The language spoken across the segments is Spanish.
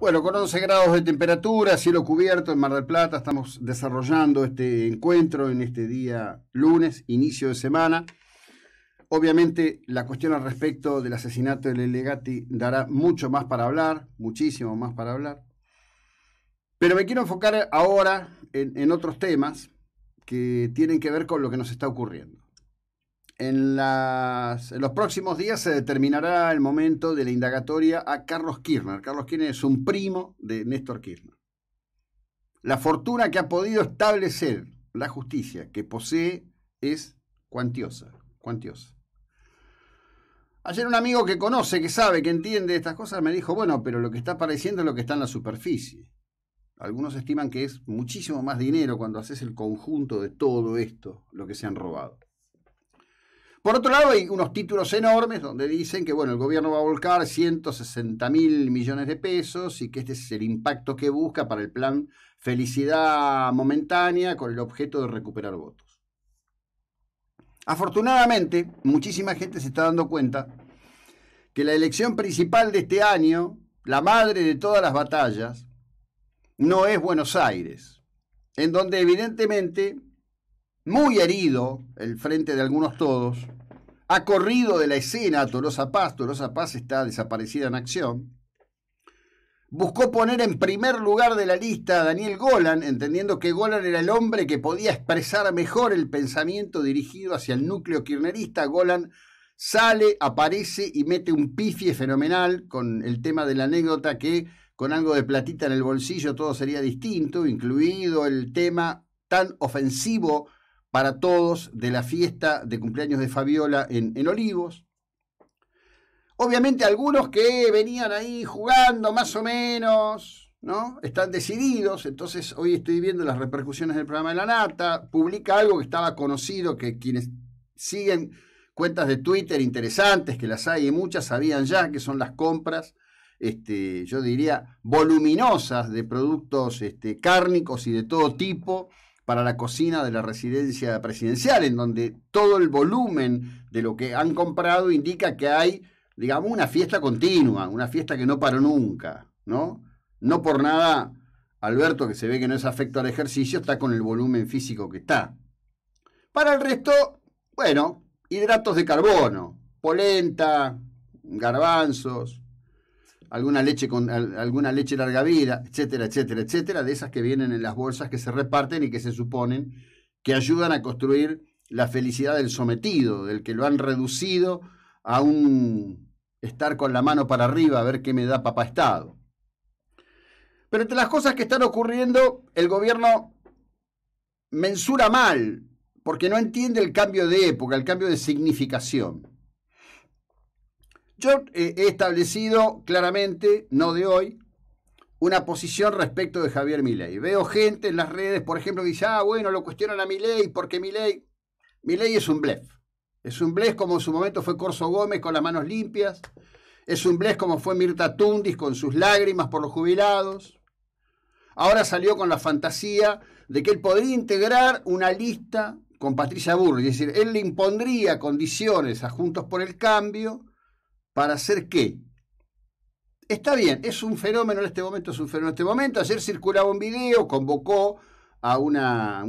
Bueno, con 11 grados de temperatura, cielo cubierto en Mar del Plata, estamos desarrollando este encuentro en este día lunes, inicio de semana. Obviamente la cuestión al respecto del asesinato de Legati dará mucho más para hablar, muchísimo más para hablar. Pero me quiero enfocar ahora en otros temas que tienen que ver con lo que nos está ocurriendo. En, los próximos días se determinará el momento de la indagatoria a Carlos Kirchner. Carlos Kirchner es un primo de Néstor Kirchner. La fortuna que ha podido establecer la justicia que posee es cuantiosa, cuantiosa. Ayer un amigo que conoce, que sabe, que entiende estas cosas, me dijo, bueno, pero lo que está apareciendo es lo que está en la superficie. Algunos estiman que es muchísimo más dinero cuando haces el conjunto de todo esto, lo que se han robado. Por otro lado, hay unos títulos enormes donde dicen que bueno, el gobierno va a volcar 160 mil millones de pesos y que este es el impacto que busca para el plan Felicidad Momentánea con el objeto de recuperar votos. Afortunadamente, muchísima gente se está dando cuenta que la elección principal de este año, la madre de todas las batallas, no es Buenos Aires, en donde evidentemente muy herido, el frente de algunos todos, ha corrido de la escena a Tolosa Paz, Tolosa Paz está desaparecida en acción, buscó poner en primer lugar de la lista a Daniel Golan, entendiendo que Golan era el hombre que podía expresar mejor el pensamiento dirigido hacia el núcleo kirchnerista. Golan sale, aparece y mete un pifie fenomenal con el tema de la anécdota que con algo de platita en el bolsillo todo sería distinto, incluido el tema tan ofensivo para todos de la fiesta de cumpleaños de Fabiola en, Olivos. Obviamente algunos que venían ahí jugando más o menos, ¿no? Están decididos, entonces hoy estoy viendo las repercusiones del programa de la nata, publica algo que estaba conocido, que quienes siguen cuentas de Twitter interesantes, que las hay y muchas sabían ya, que son las compras, este, yo diría, voluminosas de productos este, cárnicos y de todo tipo, para la cocina de la residencia presidencial, en donde todo el volumen de lo que han comprado indica que hay, digamos, una fiesta continua, una fiesta que no paró nunca, ¿no? No por nada, Alberto, que se ve que no es afecto al ejercicio, está con el volumen físico que está. Para el resto, bueno, hidratos de carbono, polenta, garbanzos, alguna leche con alguna leche larga vida, etcétera, etcétera, etcétera, de esas que vienen en las bolsas que se reparten y que se suponen que ayudan a construir la felicidad del sometido, del que lo han reducido a un estar con la mano para arriba a ver qué me da papá Estado. Pero entre las cosas que están ocurriendo, el gobierno mensura mal, porque no entiende el cambio de época, el cambio de significación. Yo eh, he establecido claramente, no de hoy, una posición respecto de Javier Milei. Veo gente en las redes, por ejemplo, que dice, ah, bueno, lo cuestionan a Milei porque Milei, Milei es un blef. Es un blef como en su momento fue Corso Gómez con las manos limpias. Es un blef como fue Mirta Tundis con sus lágrimas por los jubilados. Ahora salió con la fantasía de que él podría integrar una lista con Patricia Burri. Es decir, él le impondría condiciones a Juntos por el Cambio para hacer qué. Está bien, es un fenómeno en este momento, es un fenómeno en este momento. Ayer circulaba un video, convocó a una,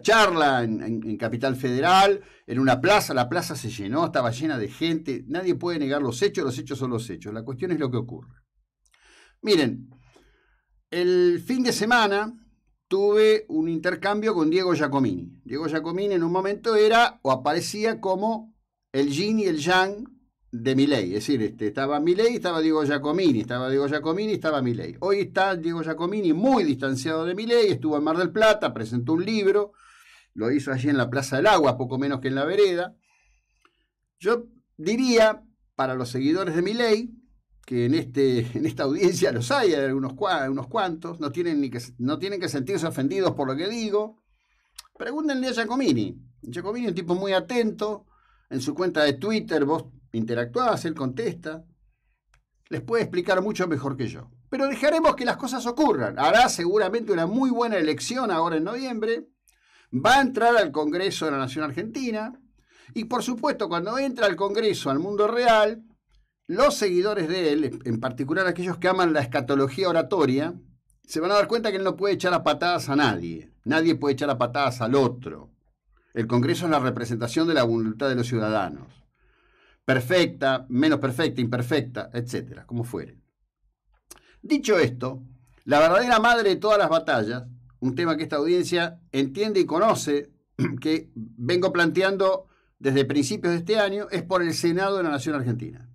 charla en, en, Capital Federal, en una plaza, la plaza se llenó, estaba llena de gente, nadie puede negar los hechos, los hechos son los hechos, la cuestión es lo que ocurre. Miren, el fin de semana tuve un intercambio con Diego Giacomini. Diego Giacomini en un momento era o aparecía como el yin y el yang de Milei, es decir, este, estaba Milei, estaba Diego Giacomini, estaba Diego Giacomini, estaba Milei. Hoy está Diego Giacomini muy distanciado de Milei, estuvo en Mar del Plata, presentó un libro, lo hizo allí en la Plaza del Agua, poco menos que en la vereda. Yo diría, para los seguidores de Milei, que en, este, en esta audiencia los hay, hay unos, unos cuantos, no tienen, ni que, no tienen que sentirse ofendidos por lo que digo, pregúntenle a Giacomini. Giacomini es un tipo muy atento, en su cuenta de Twitter vos Interactuabas, él contesta. Les puede explicar mucho mejor que yo. Pero dejaremos que las cosas ocurran. Hará seguramente una muy buena elección ahora en noviembre. Va a entrar al Congreso de la Nación Argentina. Y por supuesto, cuando entra al Congreso, al mundo real, los seguidores de él, en particular aquellos que aman la escatología oratoria, se van a dar cuenta que él no puede echar a patadas a nadie. Nadie puede echar a patadas al otro. El Congreso es la representación de la voluntad de los ciudadanos perfecta, menos perfecta, imperfecta, etcétera, como fuere. Dicho esto, la verdadera madre de todas las batallas, un tema que esta audiencia entiende y conoce, que vengo planteando desde principios de este año, es por el Senado de la Nación Argentina.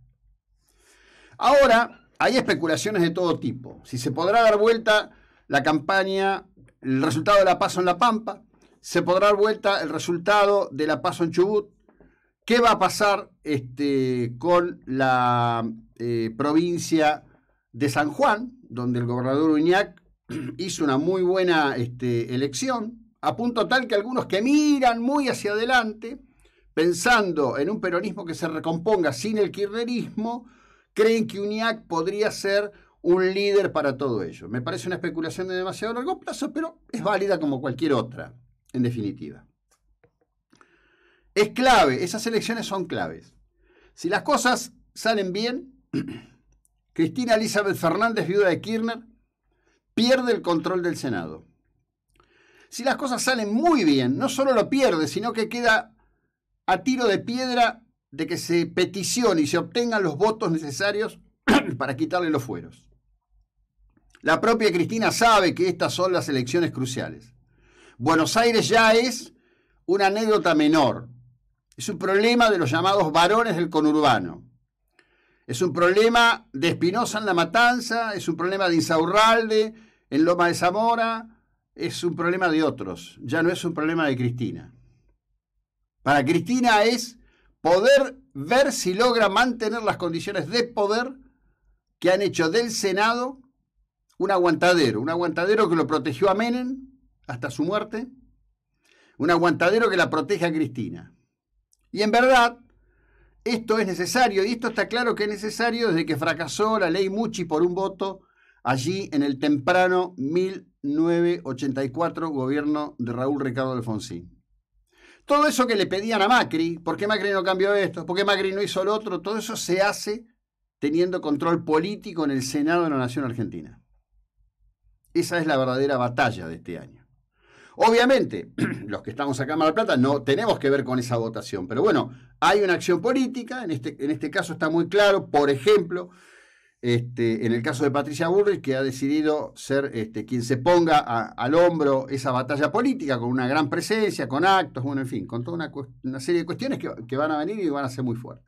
Ahora, hay especulaciones de todo tipo. Si se podrá dar vuelta la campaña, el resultado de la paso en La Pampa, se podrá dar vuelta el resultado de la paso en Chubut, ¿Qué va a pasar este, con la eh, provincia de San Juan, donde el gobernador Uñac hizo una muy buena este, elección, a punto tal que algunos que miran muy hacia adelante, pensando en un peronismo que se recomponga sin el kirchnerismo, creen que Uñac podría ser un líder para todo ello. Me parece una especulación de demasiado largo plazo, pero es válida como cualquier otra, en definitiva. Es clave, esas elecciones son claves. Si las cosas salen bien, Cristina Elizabeth Fernández, viuda de Kirchner, pierde el control del Senado. Si las cosas salen muy bien, no solo lo pierde, sino que queda a tiro de piedra de que se peticione y se obtengan los votos necesarios para quitarle los fueros. La propia Cristina sabe que estas son las elecciones cruciales. Buenos Aires ya es una anécdota menor, es un problema de los llamados varones del conurbano. Es un problema de Espinosa en La Matanza, es un problema de Insaurralde en Loma de Zamora, es un problema de otros, ya no es un problema de Cristina. Para Cristina es poder ver si logra mantener las condiciones de poder que han hecho del Senado un aguantadero, un aguantadero que lo protegió a Menem hasta su muerte, un aguantadero que la protege a Cristina. Y en verdad, esto es necesario, y esto está claro que es necesario desde que fracasó la ley Muchi por un voto allí en el temprano 1984 gobierno de Raúl Ricardo Alfonsín. Todo eso que le pedían a Macri, ¿por qué Macri no cambió esto? ¿Por qué Macri no hizo lo otro? Todo eso se hace teniendo control político en el Senado de la Nación Argentina. Esa es la verdadera batalla de este año. Obviamente, los que estamos acá en Mar Plata no tenemos que ver con esa votación, pero bueno, hay una acción política, en este, en este caso está muy claro, por ejemplo, este, en el caso de Patricia Bullrich, que ha decidido ser este, quien se ponga al hombro esa batalla política con una gran presencia, con actos, bueno, en fin, con toda una, serie de cuestiones que van a venir y van a ser muy fuertes.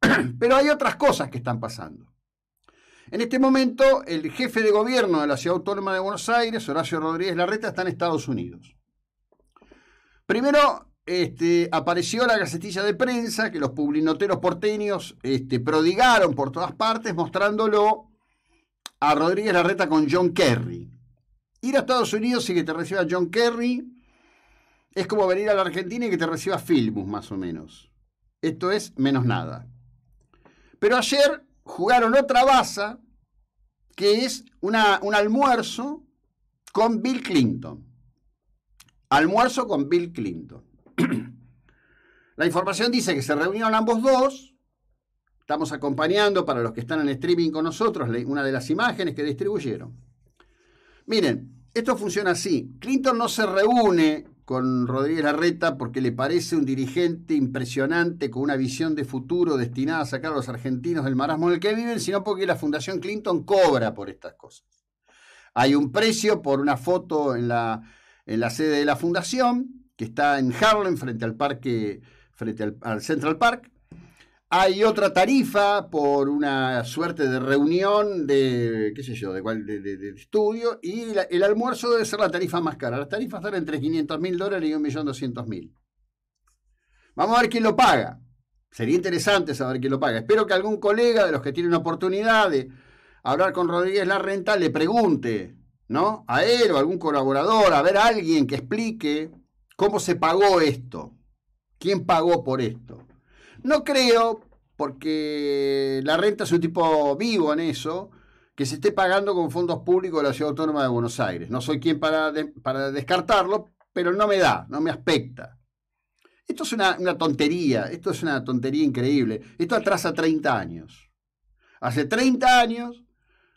Pero hay otras cosas que están pasando. En este momento, el jefe de gobierno de la Ciudad Autónoma de Buenos Aires, Horacio Rodríguez Larreta, está en Estados Unidos. Primero este, apareció la gacetilla de prensa que los publinoteros porteños este, prodigaron por todas partes mostrándolo a Rodríguez Larreta con John Kerry. Ir a Estados Unidos y que te reciba John Kerry es como venir a la Argentina y que te reciba Filmus, más o menos. Esto es menos nada. Pero ayer jugaron otra baza, que es una, un almuerzo con Bill Clinton. Almuerzo con Bill Clinton. La información dice que se reunieron ambos dos. Estamos acompañando para los que están en streaming con nosotros una de las imágenes que distribuyeron. Miren, esto funciona así. Clinton no se reúne con Rodríguez Larreta porque le parece un dirigente impresionante con una visión de futuro destinada a sacar a los argentinos del marasmo en el que viven, sino porque la Fundación Clinton cobra por estas cosas. Hay un precio por una foto en la, sede de la Fundación, que está en Harlem frente al parque, frente al Central Park, hay otra tarifa por una suerte de reunión de, qué sé yo, de, de, estudio, y el almuerzo debe ser la tarifa más cara. Las tarifas están entre 500 mil dólares y 1.200.000. Vamos a ver quién lo paga. Sería interesante saber quién lo paga. Espero que algún colega de los que tienen oportunidad de hablar con Rodríguez Larrenta le pregunte, ¿no? A él o a algún colaborador, a ver a alguien que explique cómo se pagó esto. ¿Quién pagó por esto? No creo, porque la renta es un tipo vivo en eso, que se esté pagando con fondos públicos de la Ciudad Autónoma de Buenos Aires. No soy quien para, descartarlo, pero no me da, no me aspecta. Esto es una, tontería, esto es una tontería increíble. Esto atrasa 30 años. Hace 30 años,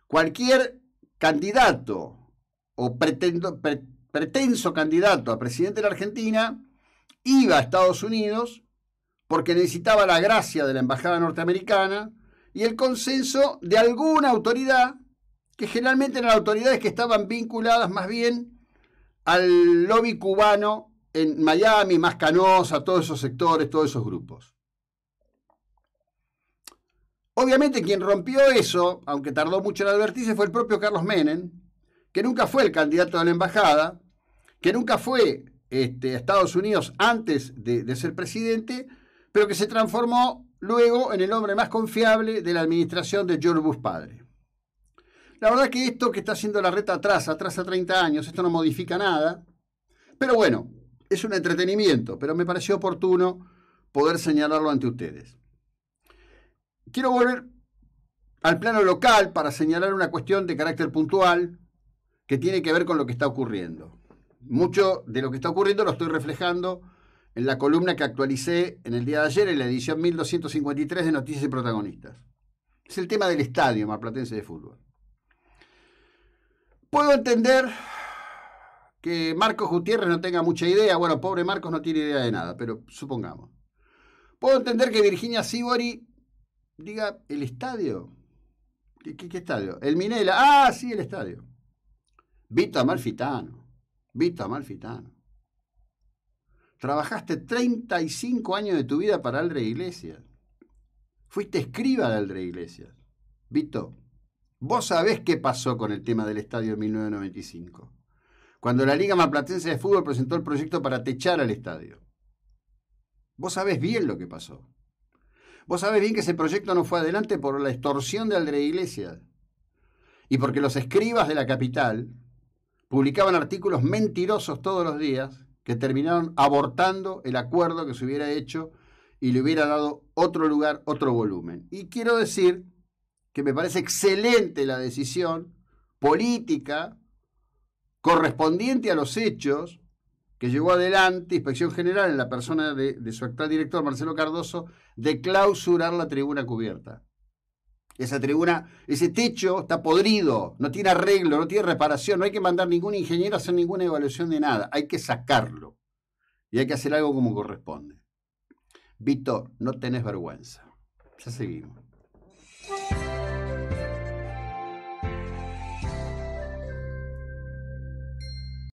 cualquier candidato o pretendo, pretenso candidato a presidente de la Argentina iba a Estados Unidos porque necesitaba la gracia de la Embajada norteamericana y el consenso de alguna autoridad, que generalmente eran autoridades que estaban vinculadas más bien al lobby cubano en Miami, más canosa, todos esos sectores, todos esos grupos. Obviamente quien rompió eso, aunque tardó mucho en advertirse, fue el propio Carlos Menem, que nunca fue el candidato de la embajada, que nunca fue este, a Estados Unidos antes de ser presidente, pero que se transformó luego en el hombre más confiable de la administración de George Bush padre. La verdad que esto que está haciendo la reta atrás, atrás a 30 años, esto no modifica nada, pero bueno, es un entretenimiento, pero me pareció oportuno poder señalarlo ante ustedes. Quiero volver al plano local para señalar una cuestión de carácter puntual que tiene que ver con lo que está ocurriendo. Mucho de lo que está ocurriendo lo estoy reflejando en la columna que actualicé en el día de ayer en la edición 1253 de Noticias y Protagonistas. Es el tema del estadio marplatense de fútbol. Puedo entender que Marcos Gutiérrez no tenga mucha idea. Bueno, pobre Marcos no tiene idea de nada, pero supongamos. Puedo entender que Virginia Sibori diga el estadio. ¿Qué, estadio? El Minela. Ah, sí, el estadio. Vito Amalfitano. Vito Malfitano. Trabajaste 35 años de tu vida para Aldre Iglesias. Fuiste escriba de Aldre Iglesias. Vito, vos sabés qué pasó con el tema del estadio en 1995. Cuando la Liga Maplatense de Fútbol presentó el proyecto para techar al estadio. Vos sabés bien lo que pasó. Vos sabés bien que ese proyecto no fue adelante por la extorsión de Aldre Iglesias y porque los escribas de la capital publicaban artículos mentirosos todos los días que terminaron abortando el acuerdo que se hubiera hecho y le hubiera dado otro lugar, otro volumen. Y quiero decir que me parece excelente la decisión política correspondiente a los hechos que llevó adelante Inspección General en la persona de, de su actual director, Marcelo Cardoso, de clausurar la tribuna cubierta. Esa tribuna, ese techo está podrido, no tiene arreglo, no tiene reparación, no hay que mandar ningún ingeniero a hacer ninguna evaluación de nada, hay que sacarlo y hay que hacer algo como corresponde. Víctor, no tenés vergüenza. Ya seguimos.